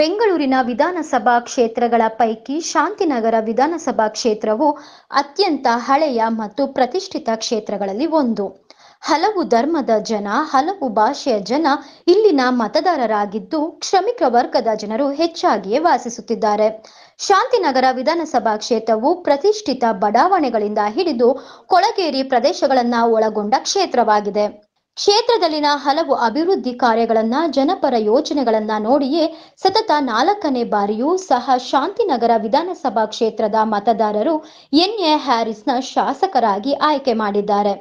ಬೆಂಗಳೂರಿನ ವಿಧಾನಸಭಾ ಕ್ಷೇತ್ರಗಳ ಪೈಕಿ ಶಾಂತಿನಗರ ವಿಧಾನಸಭಾ ಕ್ಷೇತ್ರವು ಅತ್ಯಂತ ಹಳೆಯ ಮತ್ತು ಪ್ರತಿಷ್ಠಿತ ಕ್ಷೇತ್ರಗಳಲ್ಲಿ ಒಂದು ಹಲವು ಧರ್ಮದ ಜನ ಹಲವು ಭಾಷೆಯ ಜನ ಇಲ್ಲಿನ ಮತದಾರರಾಗಿದ್ದು ಶ್ರಮಿಕ ವರ್ಗದ ಜನರು ಹೆಚ್ಚಾಗಿಯೇ ವಾಸಿಸುತ್ತಿದ್ದಾರೆ ಶಾಂತಿನಗರ ವಿಧಾನಸಭಾ ಕ್ಷೇತ್ರವು ಪ್ರತಿಷ್ಠಿತ ಬಡಾವಣೆಗಳಿಂದ ಹಿಡಿದು ಕೊಳಗೇರಿ ಪ್ರದೇಶಗಳನ್ನು ಒಳಗೊಂಡ ಕ್ಷೇತ್ರವಾಗಿದೆ ಕ್ಷೇತ್ರದಲ್ಲಿನ ಹಲವು ಅಭಿವೃದ್ಧಿ ಕಾರ್ಯಗಳನ್ನ ಜನಪರ ಯೋಜನೆಗಳನ್ನ ನೋಡಿಯೇ ಸತತ ನಾಲ್ಕನೇ ಬಾರಿಯೂ ಸಹ ಶಾಂತಿನಗರ ವಿಧಾನಸಭಾ ಕ್ಷೇತ್ರದ ಮತದಾರರು ಎನ್ಎ ಹ್ಯಾರಿಸ್ನ ಶಾಸಕರಾಗಿ ಆಯ್ಕೆ ಮಾಡಿದ್ದಾರೆ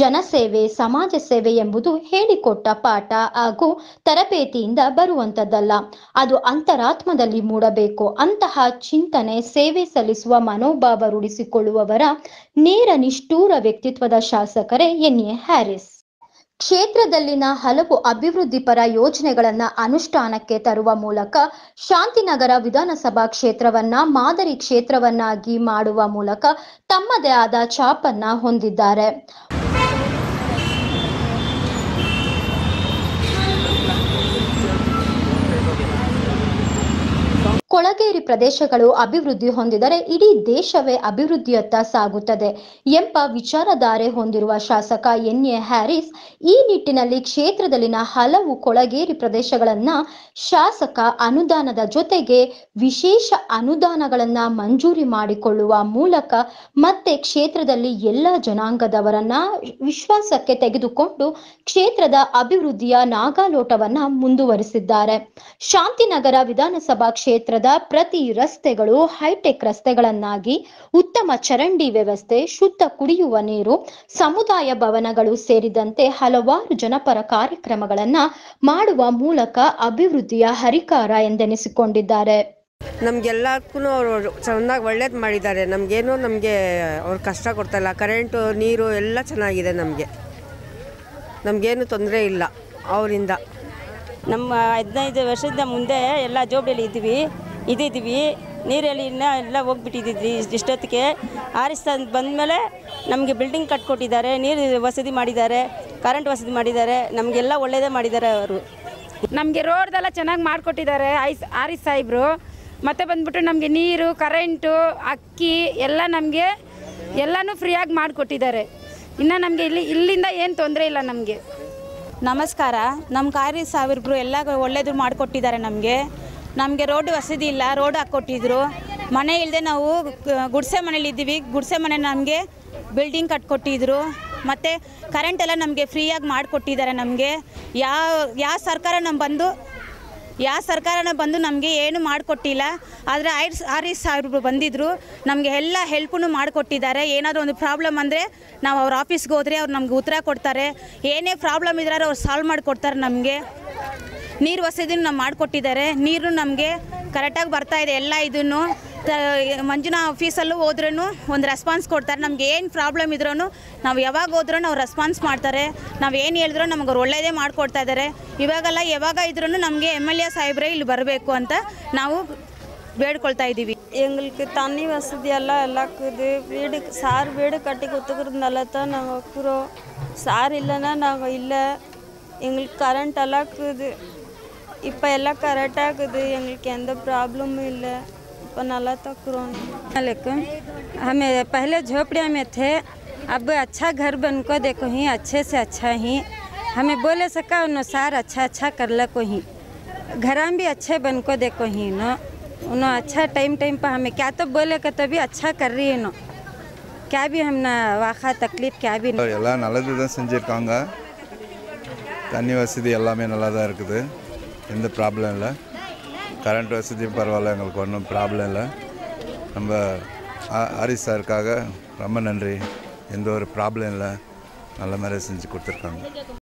ಜನಸೇವೆ ಸಮಾಜ ಸೇವೆ ಎಂಬುದು ಹೇಳಿಕೊಟ್ಟ ಪಾಠ ಹಾಗೂ ತರಬೇತಿಯಿಂದ ಬರುವಂಥದ್ದಲ್ಲ ಅದು ಅಂತರಾತ್ಮದಲ್ಲಿ ಮೂಡಬೇಕು ಅಂತಹ ಚಿಂತನೆ ಸೇವೆ ಸಲ್ಲಿಸುವ ಮನೋಭಾವ ರೂಢಿಸಿಕೊಳ್ಳುವವರ ನೇರ ನಿಷ್ಠೂರ ವ್ಯಕ್ತಿತ್ವದ ಶಾಸಕರೇ ಎನ್ಎ ಹ್ಯಾರಿಸ್ ಕ್ಷೇತ್ರದಲ್ಲಿನ ಹಲವು ಅಭಿವೃದ್ಧಿಪರ ಯೋಜನೆಗಳನ್ನು ಅನುಷ್ಠಾನಕ್ಕೆ ತರುವ ಮೂಲಕ ಶಾಂತಿನಗರ ವಿಧಾನಸಭಾ ಕ್ಷೇತ್ರವನ್ನ ಮಾದರಿ ಕ್ಷೇತ್ರವನ್ನಾಗಿ ಮಾಡುವ ಮೂಲಕ ತಮ್ಮದೇ ಆದ ಛಾಪನ್ನ ಹೊಂದಿದ್ದಾರೆ ಕೊಳಗೇರಿ ಪ್ರದೇಶಗಳು ಅಭಿವೃದ್ಧಿ ಹೊಂದಿದರೆ ಇಡೀ ದೇಶವೇ ಅಭಿವೃದ್ಧಿಯತ್ತ ಸಾಗುತ್ತದೆ ಎಂಬ ವಿಚಾರಧಾರೆ ಹೊಂದಿರುವ ಶಾಸಕ ಎನ್ ಎ ಹ್ಯಾರಿಸ್ ಈ ನಿಟ್ಟಿನಲ್ಲಿ ಕ್ಷೇತ್ರದಲ್ಲಿನ ಹಲವು ಕೊಳಗೇರಿ ಪ್ರದೇಶಗಳನ್ನು ಶಾಸಕ ಅನುದಾನದ ಜೊತೆಗೆ ವಿಶೇಷ ಅನುದಾನಗಳನ್ನು ಮಂಜೂರಿ ಮಾಡಿಕೊಳ್ಳುವ ಮೂಲಕ ಮತ್ತೆ ಕ್ಷೇತ್ರದಲ್ಲಿ ಎಲ್ಲ ಜನಾಂಗದವರನ್ನ ವಿಶ್ವಾಸಕ್ಕೆ ತೆಗೆದುಕೊಂಡು ಕ್ಷೇತ್ರದ ಅಭಿವೃದ್ಧಿಯ ನಾಗಾಲೋಟವನ್ನ ಮುಂದುವರಿಸಿದ್ದಾರೆ ಶಾಂತಿನಗರ ವಿಧಾನಸಭಾ ಕ್ಷೇತ್ರ ನಗರದ ಪ್ರತಿ ರಸ್ತೆಗಳು ಹೈಟೆಕ್ ರಸ್ತೆಗಳನ್ನಾಗಿ ಉತ್ತಮ ಚರಂಡಿ ವ್ಯವಸ್ಥೆ ಶುದ್ಧ ಕುಡಿಯುವ ನೀರು ಸಮುದಾಯ ಭವನಗಳು ಸೇರಿದಂತೆ ಹಲವಾರು ಜನಪರ ಕಾರ್ಯಕ್ರಮಗಳನ್ನ ಮಾಡುವ ಮೂಲಕ ಅಭಿವೃದ್ಧಿಯ ಹರಿಕಾರ ಎಂದೆನಿಸಿಕೊಂಡಿದ್ದಾರೆ ನಮ್ಗೆಲ್ಲಕ್ಕೂ ಅವರು ಚೆನ್ನಾಗಿ ಒಳ್ಳೇದು ಮಾಡಿದ್ದಾರೆ ನಮಗೇನು ನಮಗೆ ಅವ್ರು ಕಷ್ಟ ಕೊಡ್ತಾಯಿಲ್ಲ ಕರೆಂಟು ನೀರು ಎಲ್ಲ ಚೆನ್ನಾಗಿದೆ ನಮಗೆ ನಮಗೇನು ತೊಂದರೆ ಇಲ್ಲ ಅವರಿಂದ ನಮ್ಮ ಹದಿನೈದು ವರ್ಷದಿಂದ ಮುಂದೆ ಎಲ್ಲ ಜೋಬಿಯಲ್ಲಿ ಇದ್ವಿ ಇದ್ದಿದ್ವಿ ನೀರಲ್ಲಿ ಇನ್ನೂ ಎಲ್ಲ ಇಷ್ಟ ಇಷ್ಟೊತ್ತಿಗೆ ಬಂದ ಬಂದಮೇಲೆ ನಮಗೆ ಬಿಲ್ಡಿಂಗ್ ಕಟ್ಕೊಟ್ಟಿದ್ದಾರೆ ನೀರು ವಸತಿ ಮಾಡಿದ್ದಾರೆ ಕರೆಂಟ್ ವಸತಿ ಮಾಡಿದ್ದಾರೆ ನಮಗೆಲ್ಲ ಒಳ್ಳೆಯದೇ ಮಾಡಿದ್ದಾರೆ ಅವರು ನಮಗೆ ರೋಡ್ದೆಲ್ಲ ಚೆನ್ನಾಗಿ ಮಾಡಿಕೊಟ್ಟಿದ್ದಾರೆ ಐಸ್ ಆರಿಸ್ ಸಾಹಿಬ್ರು ಮತ್ತೆ ಬಂದ್ಬಿಟ್ಟು ನಮಗೆ ನೀರು ಕರೆಂಟು ಅಕ್ಕಿ ಎಲ್ಲ ನಮಗೆ ಎಲ್ಲನೂ ಫ್ರೀಯಾಗಿ ಮಾಡಿಕೊಟ್ಟಿದ್ದಾರೆ ಇನ್ನು ನಮಗೆ ಇಲ್ಲಿ ಇಲ್ಲಿಂದ ಏನು ತೊಂದರೆ ಇಲ್ಲ ನಮಗೆ ನಮಸ್ಕಾರ ನಮ್ಮ ಕಾರ್ಯ ಸಾವಿರಬ್ರು ಎಲ್ಲ ಒಳ್ಳೆಯದು ಮಾಡಿಕೊಟ್ಟಿದ್ದಾರೆ ನಮಗೆ ನಮಗೆ ರೋಡ್ ವಸತಿ ಇಲ್ಲ ರೋಡ್ ಹಾಕ್ಕೊಟ್ಟಿದ್ರು ಮನೆ ಇಲ್ಲದೆ ನಾವು ಗುಡ್ಸೆ ಇದ್ದೀವಿ ಗುಡ್ಸೆ ಮನೆ ನಮಗೆ ಬಿಲ್ಡಿಂಗ್ ಕಟ್ಕೊಟ್ಟಿದ್ರು ಮತ್ತು ಕರೆಂಟ್ ಎಲ್ಲ ನಮಗೆ ಫ್ರೀಯಾಗಿ ಮಾಡಿಕೊಟ್ಟಿದ್ದಾರೆ ನಮಗೆ ಯಾವ ಯಾವ ಸರ್ಕಾರ ನಮ್ಮ ಬಂದು ಯಾವ ಸರ್ಕಾರನ ಬಂದು ನಮಗೆ ಏನು ಮಾಡಿಕೊಟ್ಟಿಲ್ಲ ಆದರೆ ಐದು ಆರು ಸಾವಿರ ರೂಪಾಯಿ ಬಂದಿದ್ದರು ನಮಗೆ ಎಲ್ಲ ಹೆಲ್ಪನ್ನು ಮಾಡಿಕೊಟ್ಟಿದ್ದಾರೆ ಏನಾದರೂ ಒಂದು ಪ್ರಾಬ್ಲಮ್ ಅಂದರೆ ನಾವು ಅವ್ರ ಆಫೀಸ್ಗೆ ಹೋದರೆ ಅವ್ರು ನಮ್ಗೆ ಉತ್ತರ ಕೊಡ್ತಾರೆ ಏನೇ ಪ್ರಾಬ್ಲಮ್ ಇದ್ದಾರೆ ಅವ್ರು ಸಾಲ್ವ್ ಮಾಡಿಕೊಡ್ತಾರೆ ನಮಗೆ ನೀರು ವಸತಿನೂ ನಮ್ಮ ಮಾಡಿಕೊಟ್ಟಿದ್ದಾರೆ ನೀರು ನಮಗೆ ಕರೆಕ್ಟಾಗಿ ಬರ್ತಾ ಇದೆ ಎಲ್ಲ ಇದನ್ನು ಮಂಜುನಾ ಆಫೀಸಲ್ಲೂ ಹೋದ್ರೂ ಒಂದು ರೆಸ್ಪಾನ್ಸ್ ಕೊಡ್ತಾರೆ ನಮ್ಗೆ ಏನು ಪ್ರಾಬ್ಲಮ್ ಇದ್ರೂ ನಾವು ಯಾವಾಗ ಹೋದ್ರೂ ಅವ್ರು ರೆಸ್ಪಾನ್ಸ್ ಮಾಡ್ತಾರೆ ನಾವು ಏನು ಹೇಳಿದ್ರು ನಮ್ಗೆ ಅವ್ರು ಒಳ್ಳೆಯದೇ ಮಾಡಿಕೊಡ್ತಾ ಇದ್ದಾರೆ ಇವಾಗೆಲ್ಲ ಯಾವಾಗ ಇದ್ರೂ ನಮಗೆ ಎಮ್ ಎಲ್ ಎ ಸಾಹೇಬ್ರೆ ಇಲ್ಲಿ ಬರಬೇಕು ಅಂತ ನಾವು ಬೇಡ್ಕೊಳ್ತಾ ಇದ್ದೀವಿ எங்களுக்கு ಎಲ್ಲ ಎಲ್ಲ ಎಲ್ಲ ಬೀಡು ಬೀಡು ಸಾರು ಬೀಡು ಕಟ್ಟಿ ನಾವು ನಾವು ಸಾರು ಇಲ್ಲನ ನಾವು ಇಲ್ಲ இல்லை ಕರೆಂಟ್ ಎಲ್ಲ ಕುದು இப்போ எல்லாம் கரெக்டாக இருக்குது எங்களுக்கு எந்த ப்ராப்ளமும் இல்லை हम पहले झोपड़िया में थे अब अच्छा घर बन को देखो ही अच्छे से अच्छा ही हमें बोले सका अनुसार अच्छा अच्छा कर लको ही घर भी अच्छे बन को देखो ही नो उन्हों अच्छा टाइम टाइम पर हमें क्या तो बोले का तभी तो अच्छा कर रही है नो क्या भी हम ना वाखा तकलीफ क्या भी ना நல்லா நல்லது தான் செஞ்சிருக்காங்க தண்ணி வசதி எல்லாமே நல்லா தான் இருக்குது எந்த ப்ராப்ளம் இல்லை கரண்ட் வசதியும் பரவாயில்ல எங்களுக்கு ஒன்றும் ப்ராப்ளம் இல்லை நம்ம ஹரி சாருக்காக ரொம்ப நன்றி எந்த ஒரு ப்ராப்ளம் இல்லை நல்ல மாதிரி செஞ்சு கொடுத்துருக்காங்க